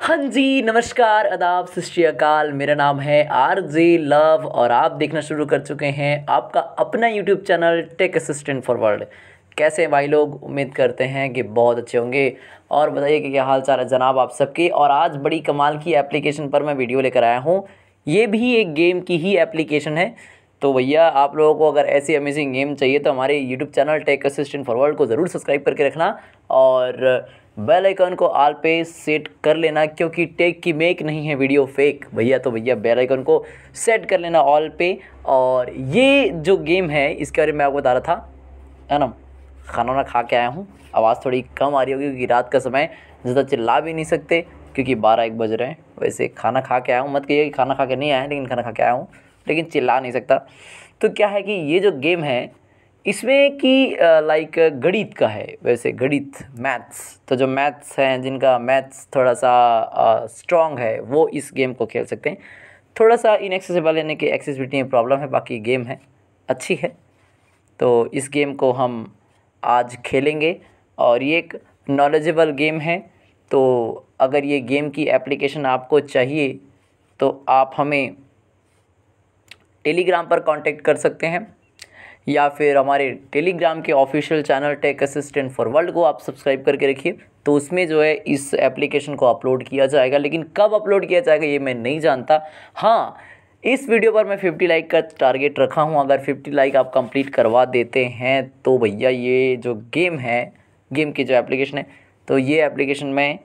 हाँ जी नमस्कार अदाब सत मेरा नाम है आर जे लव और आप देखना शुरू कर चुके हैं आपका अपना YouTube channel tech assistant for world कैसे भाई लोग उम्मीद करते हैं कि बहुत अच्छे होंगे और बताइए कि क्या हाल चाल है जनाब आप सबके और आज बड़ी कमाल की एप्लीकेशन पर मैं वीडियो लेकर आया हूँ ये भी एक गेम की ही एप्लीकेशन है तो भैया आप लोगों को अगर ऐसी अमेजिंग गेम चाहिए तो हमारे YouTube channel tech assistant world को ज़रूर सब्सक्राइब करके रखना और बेल आइकन को आल पे सेट कर लेना क्योंकि टेक की मेक नहीं है वीडियो फेक भैया तो भैया बेल आइकन को सेट कर लेना ऑल पे और ये जो गेम है इसके बारे में आपको बता रहा था है ना खाना ना खा के आया हूँ आवाज़ थोड़ी कम आ रही होगी क्योंकि रात का समय ज़्यादा चिल्ला भी नहीं सकते क्योंकि बारह एक बज रहे हैं वैसे खाना खा के आया हूँ मत कहिए कि खाना खा के नहीं आया लेकिन खाना खा के आया हूँ लेकिन चिल्ला नहीं सकता तो क्या है कि ये जो गेम है इसमें कि लाइक गणित का है वैसे गणित मैथ्स तो जो मैथ्स हैं जिनका मैथ्स थोड़ा सा स्ट्रॉन्ग है वो इस गेम को खेल सकते हैं थोड़ा सा इनएक्सेसिबल यानी कि एक्सेसिबिलिटी में प्रॉब्लम है बाकी गेम है अच्छी है तो इस गेम को हम आज खेलेंगे और ये एक नॉलेजेबल गेम है तो अगर ये गेम की एप्लीकेशन आपको चाहिए तो आप हमें टेलीग्राम पर कांटेक्ट कर सकते हैं या फिर हमारे टेलीग्राम के official channel tech assistant for world को आप सब्सक्राइब करके रखिए तो उसमें जो है इस एप्लीकेशन को अपलोड किया जाएगा लेकिन कब अपलोड किया जाएगा ये मैं नहीं जानता हाँ इस वीडियो पर मैं फिफ्टी लाइक का टारगेट रखा हूँ अगर फिफ्टी लाइक आप कंप्लीट करवा देते हैं तो भैया ये जो गेम है गेम की जो एप्लीकेशन है तो ये एप्लीकेशन मैं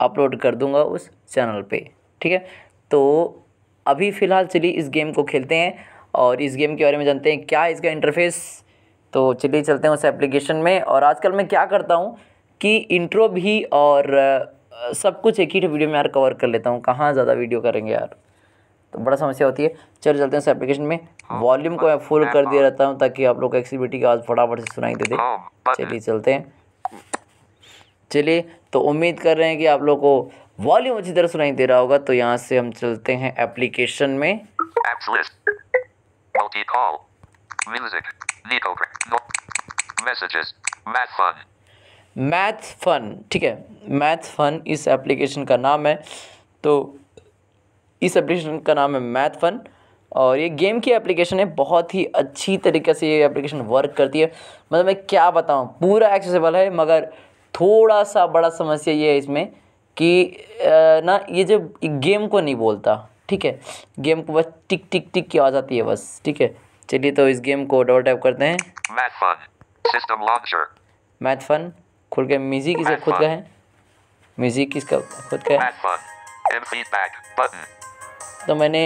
अपलोड कर दूँगा उस चैनल पे ठीक है तो अभी फ़िलहाल चलिए इस गेम को खेलते हैं और इस गेम के बारे में जानते हैं क्या इसका इंटरफेस तो चलिए चलते हैं उस एप्लीकेशन में और आजकल मैं क्या करता हूँ कि इंट्रो भी और सब कुछ एक ही वीडियो में यार कवर कर लेता हूँ कहाँ ज़्यादा वीडियो करेंगे यार तो बड़ा समस्या होती है चलो चलते हैं उस एप्लीकेशन में वॉल्यूम हाँ, को मैं फुल कर दिया हाँ। रहता हूँ ताकि आप लोग एक्सीबिटी एक्सीबिलिटी की आवाज़ फटाफट से सुनाई दे दे हाँ, चलिए चलते हैं चलिए तो उम्मीद कर रहे हैं कि आप लोग को वॉल्यूम अच्छी तरह सुनाई दे रहा होगा तो यहाँ से हम चलते हैं एप्लीकेशन में multi call, music, Nico, no, messages, math fun. Math fun. ठीक है मैथ फन इस एप्लीकेशन का नाम है तो इस एप्लीकेशन का नाम है मैथ फन और ये गेम की एप्लीकेशन है बहुत ही अच्छी तरीके से ये एप्लीकेशन वर्क करती है मतलब मैं क्या बताऊँ पूरा एक्सेसिबल है मगर थोड़ा सा बड़ा समस्या ये है इसमें कि ना ये जब गेम को नहीं बोलता ठीक है गेम को बस टिक टिक टिक की आवाज़ आती है बस ठीक है चलिए तो इस गेम को डबल टैप करते हैं मैथ फन खुल के म्यूजिक इसे खुद का है म्यूजिक इसका खुद का है तो मैंने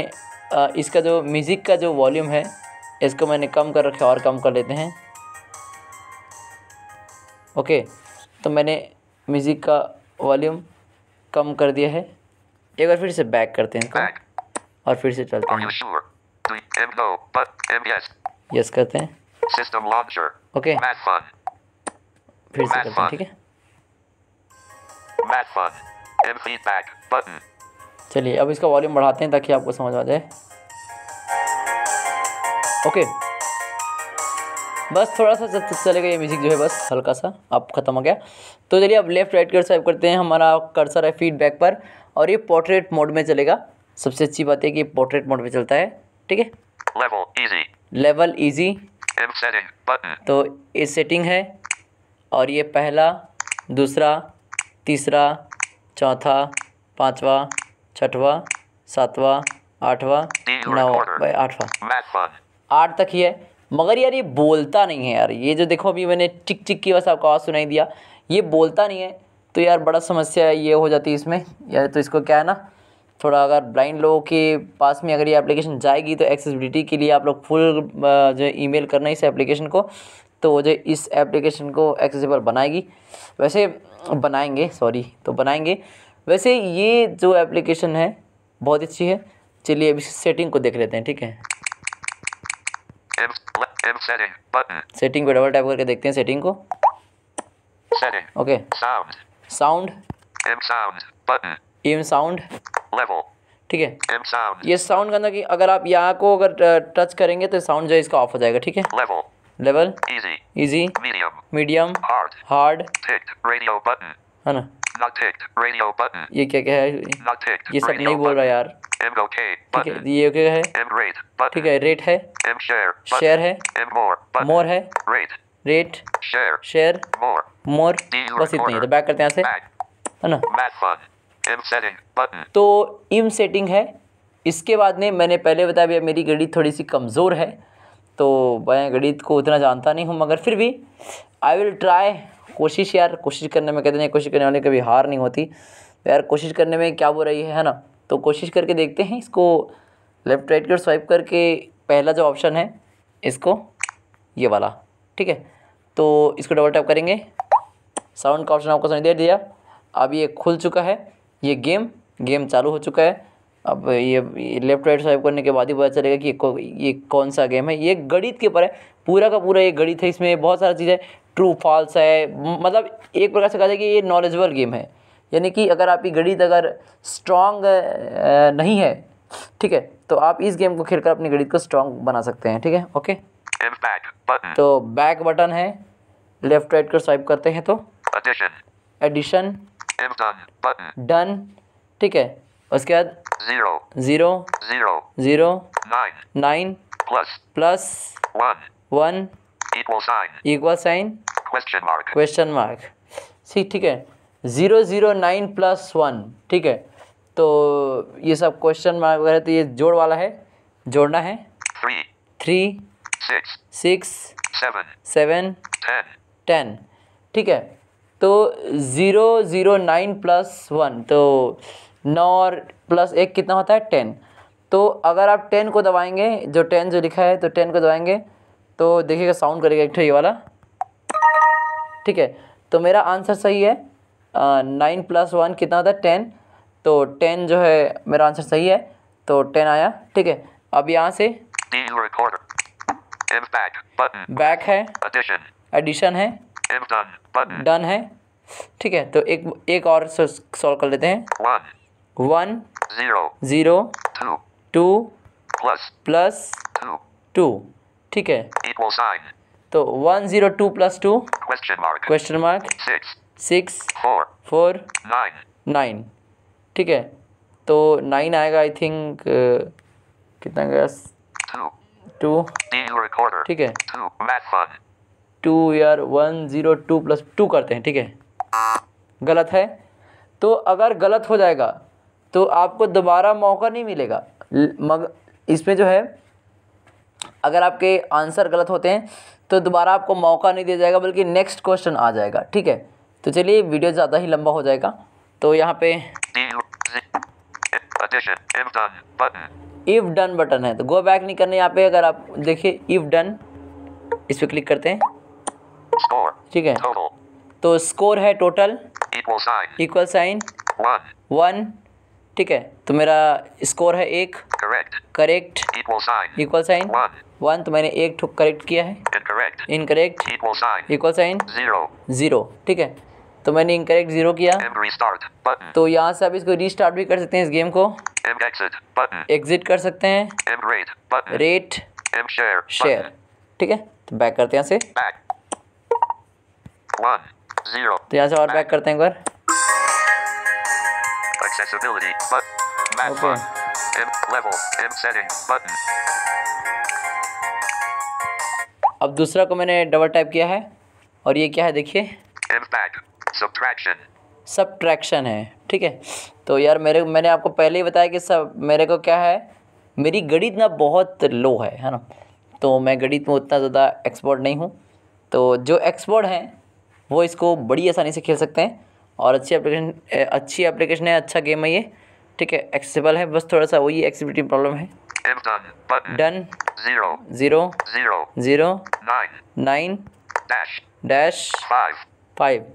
इसका जो म्यूज़िक का जो वॉल्यूम है इसको मैंने कम कर रखा और कम कर लेते हैं ओके तो मैंने म्यूज़िक का वॉल्यूम कम कर दिया है एक बार फिर से बैक करते हैं और फिर से चलते हैं sure? no, yes. yes करते हैं ओके फिर से करते हैं ठीक है चलिए अब इसका वॉल्यूम बढ़ाते हैं ताकि आपको समझ आ जाए ओके बस थोड़ा सा जब तक चलेगा ये म्यूज़िक जो है बस हल्का सा अब ख़त्म हो गया तो चलिए अब लेफ़्ट राइट कर स्वाइप करते हैं हमारा कर्सर है फीडबैक पर और ये पोर्ट्रेट मोड में चलेगा सबसे अच्छी बात है कि पोर्ट्रेट मोड में चलता है ठीक है लेवल इजी तो ये सेटिंग है और ये पहला दूसरा तीसरा चौथा पाँचवा छठवा सातवा आठवा नौवा आठवा आठ तक ही है मगर यार ये बोलता नहीं है यार ये जो देखो अभी मैंने टिक टिक की बस आपको आवाज़ सुनाई दिया ये बोलता नहीं है तो यार बड़ा समस्या है ये हो जाती है इसमें यार तो इसको क्या है ना थोड़ा अगर ब्लाइंड लोगों के पास में अगर ये एप्लीकेशन जाएगी तो एक्सेसिबिलिटी के लिए आप लोग फुल जो मेल करना इस एप्लीकेशन को तो वो जो इस एप्लीकेशन को एक्सेसिबल बनाएगी वैसे बनाएंगे सॉरी तो बनाएंगे वैसे ये जो एप्लीकेशन है बहुत अच्छी है चलिए अब इस सेटिंग को देख लेते हैं ठीक है सेटिंग को डबल टाइप करके देखते हैं सेटिंग को okay sound sound um sound level ठीक है ये साउंड करना कि अगर आप यहाँ को अगर टच करेंगे तो साउंड जो है इसका ऑफ हो जाएगा ठीक है level level easy medium medium hard radio button है ना रेडियो बटन ये क्या क्या है ये सब नहीं बोल रहा यार ठीक है ये क्या है ठीक है रेट है शेयर है मोर है रेट शेयर मोर मोर बस इतना ही तो बैक करते हैं यहाँ से है ना तो इम सेटिंग है इसके बाद में मैंने पहले बताया भैया मेरी गणित थोड़ी सी कमज़ोर है तो मैं गणित को उतना जानता नहीं हूँ मगर फिर भी आई विल ट्राई कोशिश यार कोशिश करने में कहते हैं कोशिश करने वाले कभी हार नहीं होती तो यार कोशिश करने में क्या रही है ना तो कोशिश करके देखते हैं इसको लेफ्ट राइट कर स्वाइप करके पहला जो ऑप्शन है इसको ये वाला ठीक है तो इसको डबल टैप करेंगे साउंड का ऑप्शन आपको सुनाई दे दिया अब ये खुल चुका है ये गेम गेम चालू हो चुका है अब ये लेफ्ट राइट स्वाइप करने के बाद ही पता चलेगा कि ये, ये कौन सा गेम है ये गणित के ऊपर है पूरा का पूरा ये गणित है इसमें बहुत सारा चीज़ है ट्रू फॉल्स है मतलब एक प्रकार से कहा जाए कि ये नॉलेजबल गेम है यानी कि अगर आपकी गणित अगर स्ट्रांग नहीं है ठीक है तो आप इस गेम को खेलकर अपनी गणित को स्ट्रॉन्ग बना सकते हैं ठीक है ओके तो बैक बटन है लेफ्ट राइट कर स्वाइप करते हैं तो एडिशन डन ठीक है उसके बाद zero zero zero zero nine plus plus one equal sign question mark ठीक ठीक है zero zero nine plus one ठीक है तो ये सब क्वेश्चन मार्क वगैरह तो ये जोड़ वाला है जोड़ना है three three six seven seven ten ठीक है तो zero zero nine plus one तो नौ और प्लस एक कितना होता है टेन तो अगर आप टेन को दबाएंगे जो टेन जो लिखा है तो टेन को दबाएंगे तो देखिएगा साउंड करेगा एक ये वाला ठीक है तो मेरा आंसर सही है नाइन प्लस वन कितना होता है टेन तो टेन जो है मेरा आंसर सही है तो टेन आया ठीक है अब यहाँ से बैक है एडिशन है डन है ठीक है तो एक एक और सॉल्व कर लेते हैं one zero two plus plus two ठीक है तो one zero two plus two question mark question mark six four nine nine ठीक है तो नाइन आएगा आई थिंक uh, कितना गया टू ठीक है टू यार one zero two plus two करते हैं ठीक है गलत है तो अगर गलत हो जाएगा तो आपको दोबारा मौका नहीं मिलेगा मग इसमें जो है अगर आपके आंसर गलत होते हैं तो दोबारा आपको मौका नहीं दिया जाएगा बल्कि नेक्स्ट क्वेश्चन आ जाएगा ठीक है तो चलिए वीडियो ज़्यादा ही लंबा हो जाएगा तो यहाँ पे इफ़ डन बटन है तो गो बैक नहीं करना यहाँ पे अगर आप देखिए इफ़ डन इस पर क्लिक करते हैं ठीक है तो स्कोर है टोटल इक्वल साइन वन ठीक है तो मेरा स्कोर है एक करेक्ट इक्वल साइन वन तो मैंने एक ठुक करेक्ट किया है इनकरेक्ट इक्वल साइन ज़ीरो ठीक है तो मैंने इनकरेक्ट ज़ीरो किया तो यहाँ से आप इसको रीस्टार्ट भी कर सकते हैं इस गेम को एग्जिट कर सकते हैं रेट शेयर ठीक है तो बैक करते हैं यहाँ से तो यहाँ से और बैक करते हैं एक बार Accessibility, but, map okay. M level, M setting, button. अब दूसरा को मैंने डबल टाइप किया है और ये क्या है देखिए सब्ट्रैक्शन है ठीक है तो यार मेरे मैंने आपको पहले ही बताया कि सब मेरे को क्या है मेरी गणित ना बहुत लो है है ना तो मैं गणित में उतना ज़्यादा एक्सपर्ट नहीं हूँ तो जो एक्सपर्ट हैं वो इसको बड़ी आसानी से खेल सकते हैं और अच्छी एप्लीकेशन अच्छी एप्लीकेशन है अच्छा गेम है ये ठीक है एक्सेबल है बस थोड़ा सा वही एक्सिबिलिटी प्रॉब्लम है done zero zero zero zero nine dash five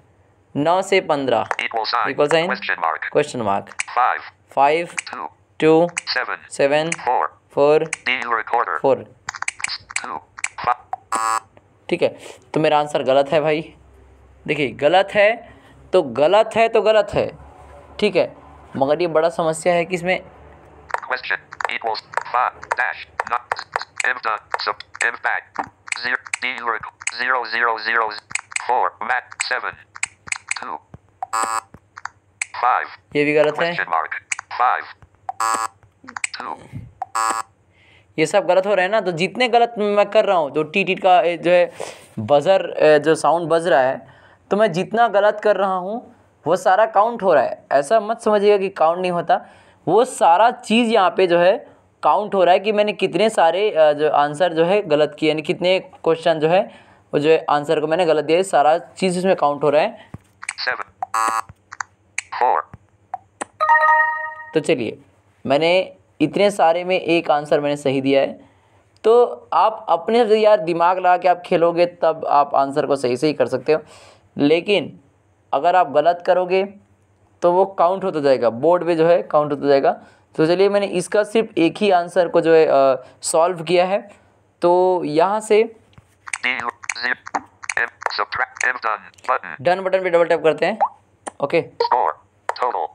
नौ से पंद्रह equal sign question mark five five two seven seven four four four ठीक है तो मेरा आंसर गलत है भाई देखिए गलत है तो गलत है तो गलत है ठीक है मगर ये बड़ा समस्या है कि इसमें ये भी गलत है ये सब गलत हो रहे हैं ना तो जितने गलत मैं कर रहा हूँ जो टी टी का जो है बज़र जो साउंड बज रहा है तो मैं जितना गलत कर रहा हूँ वो सारा काउंट हो रहा है ऐसा मत समझिएगा कि काउंट नहीं होता वो सारा चीज़ यहाँ पे जो है काउंट हो रहा है कि मैंने कितने सारे जो आंसर जो है गलत किए यानी कितने क्वेश्चन जो है वो जो है आंसर को मैंने गलत दिया है सारा चीज़ उसमें काउंट हो रहा है तो चलिए मैंने इतने सारे में एक आंसर मैंने सही दिया है तो आप अपने यार दिमाग लगा के आप खेलोगे तब आप आंसर को सही सही कर सकते हो लेकिन अगर आप गलत करोगे तो वो काउंट होता जाएगा बोर्ड पे जो है काउंट होता जाएगा तो चलिए मैंने इसका सिर्फ एक ही आंसर को जो है सॉल्व किया है तो यहाँ से डन बटन पे डबल टैप करते हैं ओके तो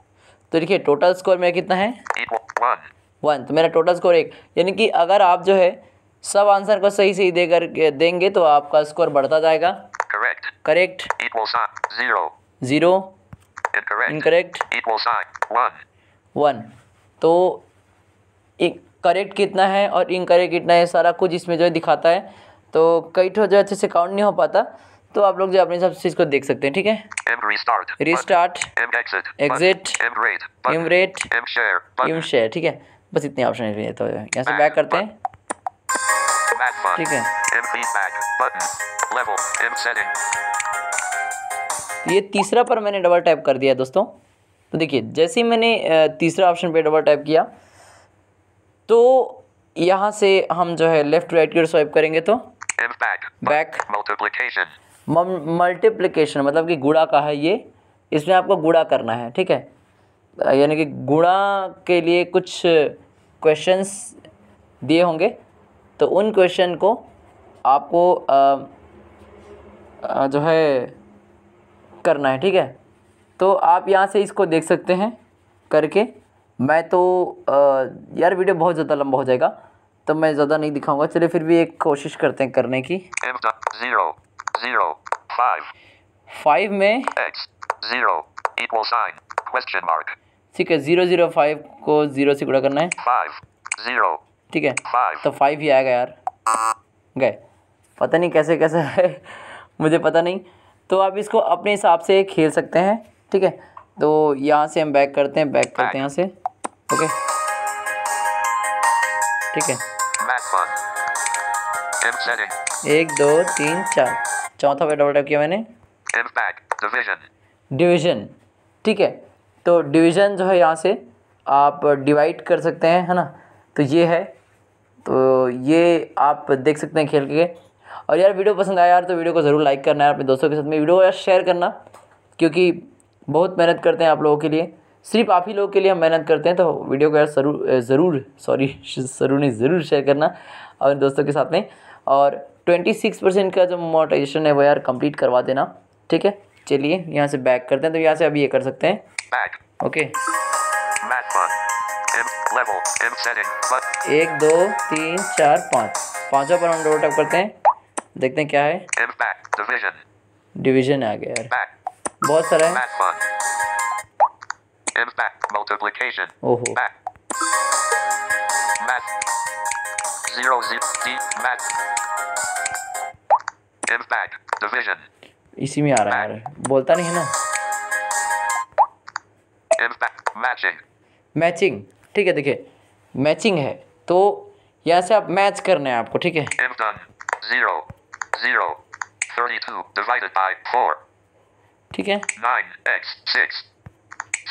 देखिए टोटल स्कोर मेरा कितना है वन तो मेरा टोटल स्कोर एक यानी कि अगर आप जो है सब आंसर को सही सही दे कर देंगे तो आपका स्कोर बढ़ता जाएगा correct zero zero incorrect one तो एक करेक्ट कितना है और इनकरेक्ट कितना है सारा कुछ इसमें जो है दिखाता है तो कई ठो जो अच्छे से काउंट नहीं हो पाता तो आप लोग जो अपने सब चीज़ को देख सकते हैं ठीक है restart exit um rate um share ठीक है बस इतने ऑप्शन है तो यहाँ से बैक करते हैं ठीक है e ये तीसरा पर मैंने डबल टैप कर दिया दोस्तों तो देखिए जैसे ही मैंने तीसरा ऑप्शन पे डबल टैप किया तो यहाँ से हम जो है लेफ्ट राइट की स्वाइप करेंगे तो बैक मल्टीप्लिकेशन मतलब कि गुड़ा का है ये इसमें आपको गुड़ा करना है ठीक है यानी कि गुड़ा के लिए कुछ क्वेश्चंस दिए होंगे तो उन क्वेश्चन को आपको आ, आ, जो है करना है ठीक है तो आप यहाँ से इसको देख सकते हैं करके मैं तो आ, यार वीडियो बहुत ज़्यादा लंबा हो जाएगा तो मैं ज़्यादा नहीं दिखाऊंगा चलिए फिर भी एक कोशिश करते हैं करने की फाइव में ठीक है ज़ीरो ज़ीरो फाइव को ज़ीरो से गुड़ा करना है ठीक है तो फाइव ही आएगा यार गए पता नहीं कैसे कैसे है मुझे पता नहीं तो आप इसको अपने हिसाब से खेल सकते हैं ठीक है तो यहाँ से हम बैक करते हैं बैक करते हैं यहाँ से ओके ठीक है एक दो तीन चार चौथा पे डबल टैप किया मैंने डिवीजन ठीक है तो डिवीजन जो है यहाँ से आप डिवाइड कर सकते हैं है ना तो ये है तो ये आप देख सकते हैं खेल के और यार वीडियो पसंद आया यार तो वीडियो को ज़रूर लाइक करना है अपने दोस्तों के साथ में वीडियो यार शेयर करना क्योंकि बहुत मेहनत करते हैं आप लोगों के लिए सिर्फ आप ही लोगों के लिए हम मेहनत करते हैं तो वीडियो को यार ज़रूर ज़रूर सॉरी ज़रूर नहीं ज़रूर शेयर करना अपने दोस्तों के साथ में और ट्वेंटी सिक्स परसेंट का जो मोटाइजेशन है वो यार कम्प्लीट करवा देना ठीक है चलिए यहाँ से बैक करते हैं तो यहाँ से अभी ये कर सकते हैं okay okay. level, dim setting, but... एक दो तीन चार पाँच पांचों पर हम डबल टैप करते हैं देखते हैं क्या है डिवीजन डिवीजन आ गया यार बहुत सारा है Impact, multiplication. ओहो math, zero, zero, D, math. Impact, division. इसी में आ रहा है यार बोलता नहीं है ना Impact, matching. मैचिंग ठीक है देखिए मैचिंग है तो यहाँ से आप मैच करना है आपको ठीक है zero, zero, 32, ठीक है Nine, x, six,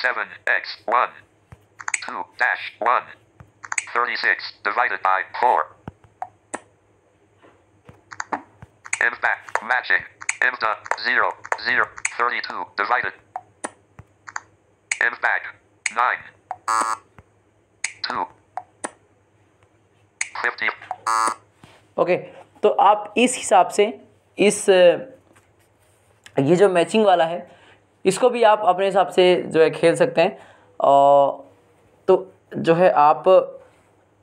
seven, x, one, two, dash, one, 36 divided by 4. Impact matching. Imda 0, 0, 32 divided. Impact 9. Okay तो आप इस हिसाब से इस ये जो मैचिंग वाला है इसको भी आप अपने हिसाब से जो है खेल सकते हैं और तो जो है आप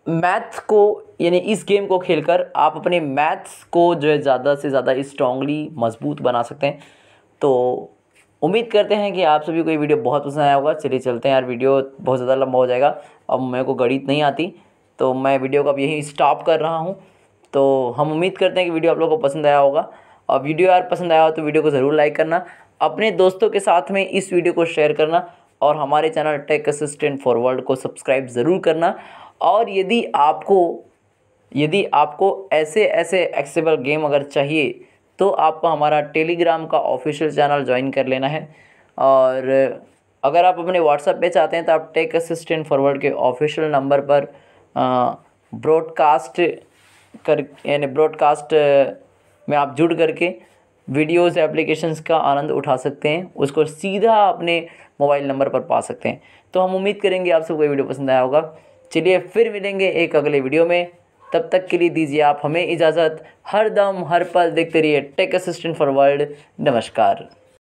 मैथ को यानी इस गेम को खेलकर आप अपने मैथ्स को जो है ज़्यादा से ज़्यादा स्ट्रांगली मजबूत बना सकते हैं तो उम्मीद करते हैं कि आप सभी को ये वीडियो बहुत पसंद आया होगा चलिए चलते हैं यार वीडियो बहुत ज़्यादा लंबा हो जाएगा अब मेरे को गणित नहीं आती तो मैं वीडियो को अब यहीं स्टॉप कर रहा हूँ तो हम उम्मीद करते हैं कि वीडियो आप लोगों को पसंद आया होगा और वीडियो यार पसंद आया हो तो वीडियो को ज़रूर लाइक करना अपने दोस्तों के साथ में इस वीडियो को शेयर करना और हमारे चैनल टेक असिस्टेंट फॉरवर्ड को सब्सक्राइब ज़रूर करना और यदि आपको यदि आपको ऐसे ऐसे एक्सेबल गेम अगर चाहिए तो आपको हमारा टेलीग्राम का ऑफिशियल चैनल ज्वाइन कर लेना है और अगर आप अपने व्हाट्सएप पे चाहते हैं तो आप टेक असिस्टेंट फॉरवर्ड के ऑफिशियल नंबर पर ब्रॉडकास्ट कर यानी ब्रॉडकास्ट में आप जुड़ करके वीडियोस एप्लीकेशंस का आनंद उठा सकते हैं उसको सीधा अपने मोबाइल नंबर पर पा सकते हैं तो हम उम्मीद करेंगे आप सबको ये वीडियो पसंद आया होगा चलिए फिर मिलेंगे एक अगले वीडियो में तब तक के लिए दीजिए आप हमें इजाज़त हर दम हर पल देखते रहिए टेक असिस्टेंट फॉर वर्ल्ड नमस्कार